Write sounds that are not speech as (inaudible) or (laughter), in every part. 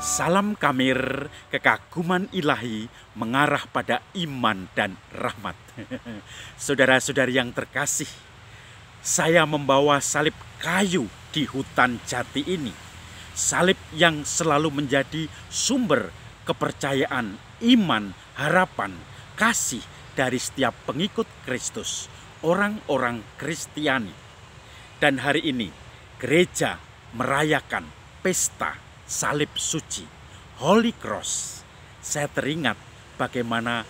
Salam kamir, kekaguman ilahi mengarah pada iman dan rahmat. (laughs) Saudara-saudari yang terkasih, saya membawa salib kayu di hutan jati ini. Salib yang selalu menjadi sumber kepercayaan, iman, harapan, kasih dari setiap pengikut Kristus, orang-orang Kristiani. Dan hari ini gereja merayakan pesta salib suci, Holy Cross. Saya teringat bagaimana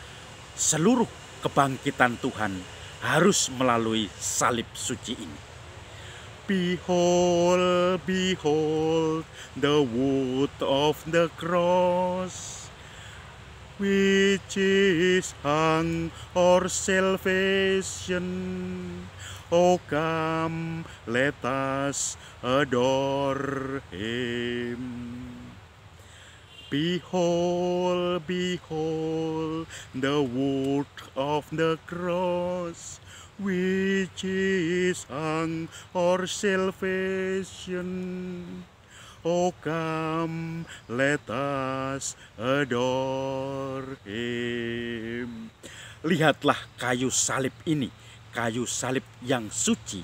seluruh kebangkitan Tuhan harus melalui salib suci ini. Behold, behold the wood of the cross. which is hung or salvation. O come, let us adore him. Behold, behold the wood of the cross, which is hung or salvation. Oh, come, let us adore him. Lihatlah kayu salib ini, kayu salib yang suci,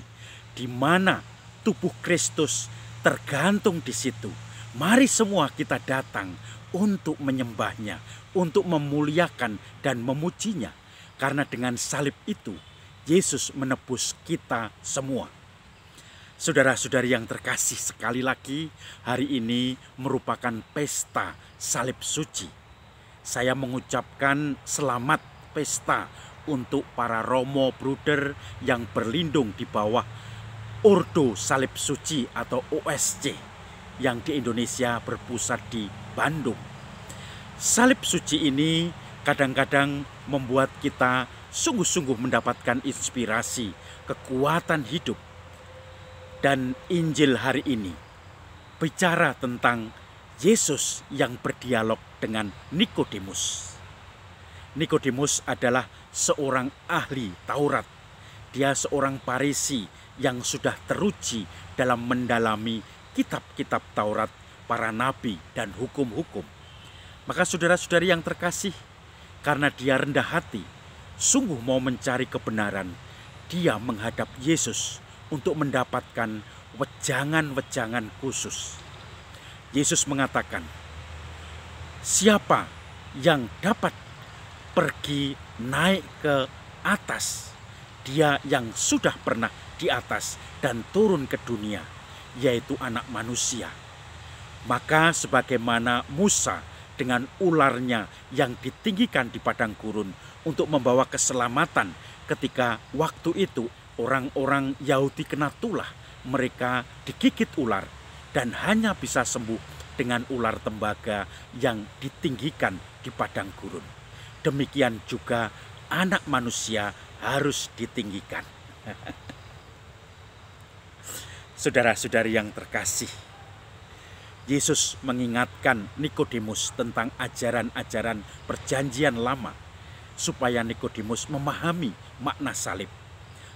di mana tubuh Kristus tergantung di situ. Mari semua kita datang untuk menyembahnya, untuk memuliakan dan memujinya. Karena dengan salib itu, Yesus menebus kita semua. Saudara-saudari yang terkasih sekali lagi, hari ini merupakan pesta salib suci. Saya mengucapkan selamat pesta untuk para Romo Bruder yang berlindung di bawah Ordo Salib Suci atau OSC yang di Indonesia berpusat di Bandung. Salib suci ini kadang-kadang membuat kita sungguh-sungguh mendapatkan inspirasi, kekuatan hidup dan Injil hari ini bicara tentang Yesus yang berdialog dengan Nikodemus. Nikodemus adalah seorang ahli Taurat. Dia seorang Parisi yang sudah teruji dalam mendalami kitab-kitab Taurat, para nabi, dan hukum-hukum. Maka saudara-saudari yang terkasih, karena dia rendah hati, sungguh mau mencari kebenaran, dia menghadap Yesus untuk mendapatkan wejangan-wejangan khusus. Yesus mengatakan, "Siapa yang dapat pergi naik ke atas, dia yang sudah pernah di atas dan turun ke dunia, yaitu Anak Manusia." Maka, sebagaimana Musa dengan ularnya yang ditinggikan di padang gurun untuk membawa keselamatan ketika waktu itu Orang-orang Yahudi kena tulah, mereka digigit ular dan hanya bisa sembuh dengan ular tembaga yang ditinggikan di padang gurun. Demikian juga anak manusia harus ditinggikan. (laughs) Saudara-saudari yang terkasih, Yesus mengingatkan Nikodemus tentang ajaran-ajaran perjanjian lama supaya Nikodemus memahami makna salib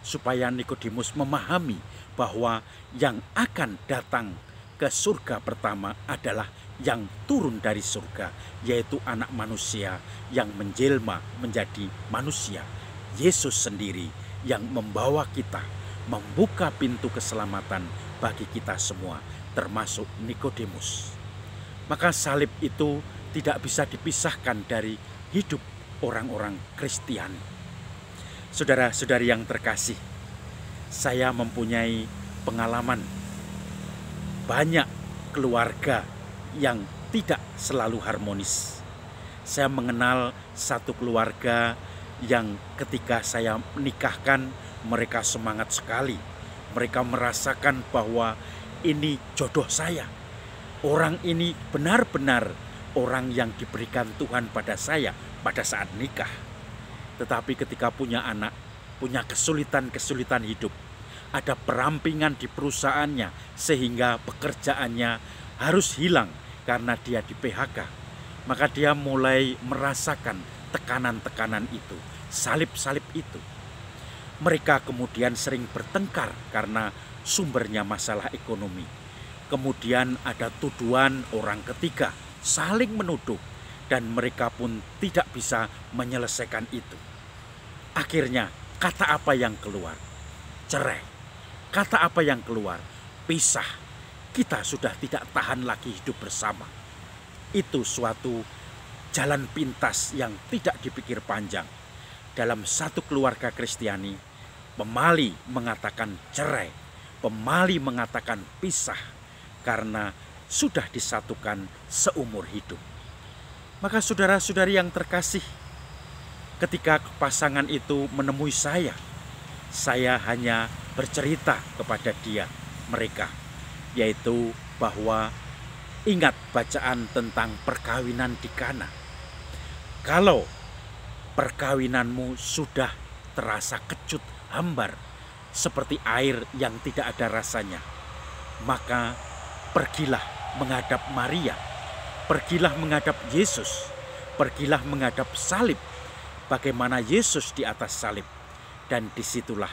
supaya Nikodemus memahami bahwa yang akan datang ke surga pertama adalah yang turun dari surga, yaitu anak manusia yang menjelma menjadi manusia, Yesus sendiri yang membawa kita membuka pintu keselamatan bagi kita semua, termasuk Nikodemus. Maka salib itu tidak bisa dipisahkan dari hidup orang-orang Kristiani. Saudara-saudari yang terkasih, saya mempunyai pengalaman banyak keluarga yang tidak selalu harmonis. Saya mengenal satu keluarga yang ketika saya menikahkan mereka semangat sekali. Mereka merasakan bahwa ini jodoh saya. Orang ini benar-benar orang yang diberikan Tuhan pada saya pada saat nikah tetapi ketika punya anak, punya kesulitan-kesulitan hidup, ada perampingan di perusahaannya sehingga pekerjaannya harus hilang karena dia di PHK. Maka dia mulai merasakan tekanan-tekanan itu, salib-salib itu. Mereka kemudian sering bertengkar karena sumbernya masalah ekonomi. Kemudian ada tuduhan orang ketiga, saling menuduh dan mereka pun tidak bisa menyelesaikan itu. Akhirnya, kata apa yang keluar? Cerai. Kata apa yang keluar? Pisah. Kita sudah tidak tahan lagi hidup bersama. Itu suatu jalan pintas yang tidak dipikir panjang. Dalam satu keluarga Kristiani, pemali mengatakan cerai, pemali mengatakan pisah karena sudah disatukan seumur hidup. Maka saudara-saudari yang terkasih, ketika pasangan itu menemui saya, saya hanya bercerita kepada dia, mereka, yaitu bahwa ingat bacaan tentang perkawinan di Kana. Kalau perkawinanmu sudah terasa kecut hambar seperti air yang tidak ada rasanya, maka pergilah menghadap Maria Pergilah menghadap Yesus, pergilah menghadap salib, bagaimana Yesus di atas salib, dan disitulah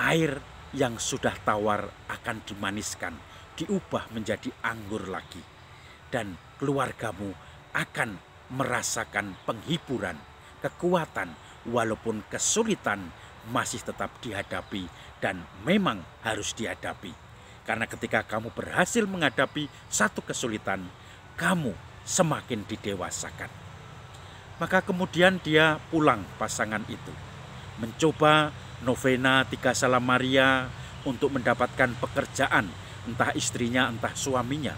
air yang sudah tawar akan dimaniskan, diubah menjadi anggur lagi, dan keluargamu akan merasakan penghiburan, kekuatan, walaupun kesulitan masih tetap dihadapi dan memang harus dihadapi. Karena ketika kamu berhasil menghadapi satu kesulitan, kamu semakin didewasakan. Maka kemudian dia pulang pasangan itu, mencoba novena tiga salam Maria untuk mendapatkan pekerjaan, entah istrinya, entah suaminya.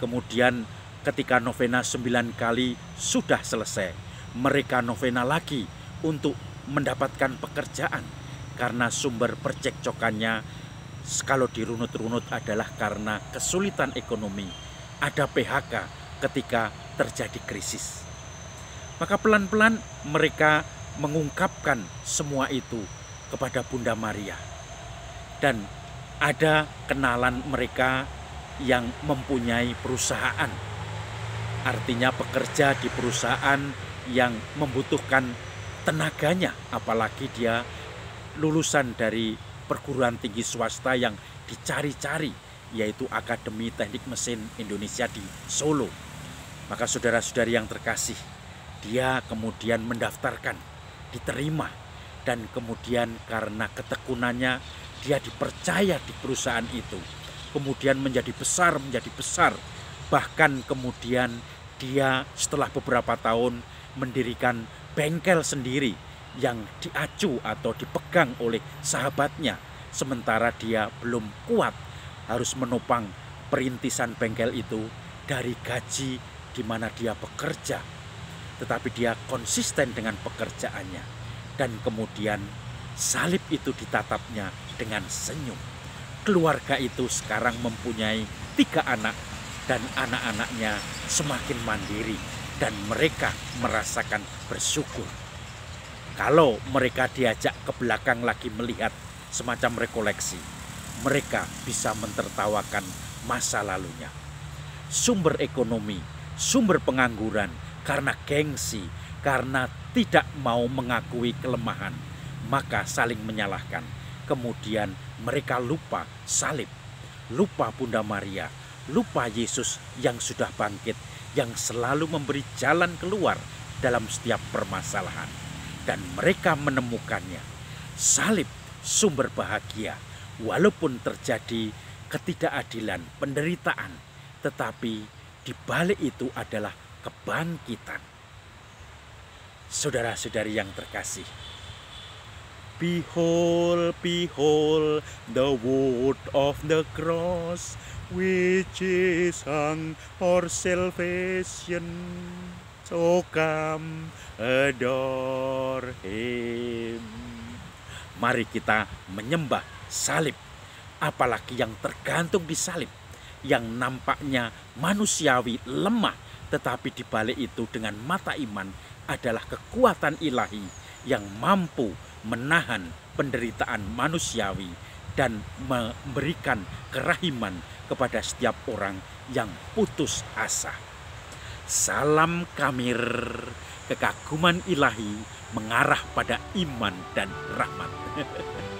Kemudian ketika novena sembilan kali sudah selesai, mereka novena lagi untuk mendapatkan pekerjaan karena sumber percekcokannya kalau dirunut-runut adalah karena kesulitan ekonomi ada PHK ketika terjadi krisis. Maka pelan-pelan mereka mengungkapkan semua itu kepada Bunda Maria. Dan ada kenalan mereka yang mempunyai perusahaan. Artinya pekerja di perusahaan yang membutuhkan tenaganya apalagi dia lulusan dari perguruan tinggi swasta yang dicari-cari yaitu Akademi Teknik Mesin Indonesia di Solo. Maka saudara-saudari yang terkasih, dia kemudian mendaftarkan, diterima, dan kemudian karena ketekunannya dia dipercaya di perusahaan itu. Kemudian menjadi besar, menjadi besar. Bahkan kemudian dia setelah beberapa tahun mendirikan bengkel sendiri yang diacu atau dipegang oleh sahabatnya sementara dia belum kuat harus menopang perintisan bengkel itu dari gaji di mana dia bekerja, tetapi dia konsisten dengan pekerjaannya, dan kemudian salib itu ditatapnya dengan senyum. Keluarga itu sekarang mempunyai tiga anak, dan anak-anaknya semakin mandiri, dan mereka merasakan bersyukur. Kalau mereka diajak ke belakang lagi melihat semacam rekoleksi, mereka bisa mentertawakan masa lalunya. Sumber ekonomi, sumber pengangguran karena gengsi, karena tidak mau mengakui kelemahan, maka saling menyalahkan. Kemudian mereka lupa salib, lupa Bunda Maria, lupa Yesus yang sudah bangkit, yang selalu memberi jalan keluar dalam setiap permasalahan. Dan mereka menemukannya. Salib sumber bahagia walaupun terjadi ketidakadilan, penderitaan, tetapi di balik itu adalah kebangkitan. Saudara-saudari yang terkasih, Behold, behold the wood of the cross which is hung for salvation. So come, adore him. Mari kita menyembah salib. Apalagi yang tergantung di salib, yang nampaknya manusiawi lemah, tetapi dibalik itu dengan mata iman adalah kekuatan ilahi yang mampu menahan penderitaan manusiawi dan memberikan kerahiman kepada setiap orang yang putus asa. Salam kamir, kekaguman ilahi mengarah pada iman dan rahmat. (laughs)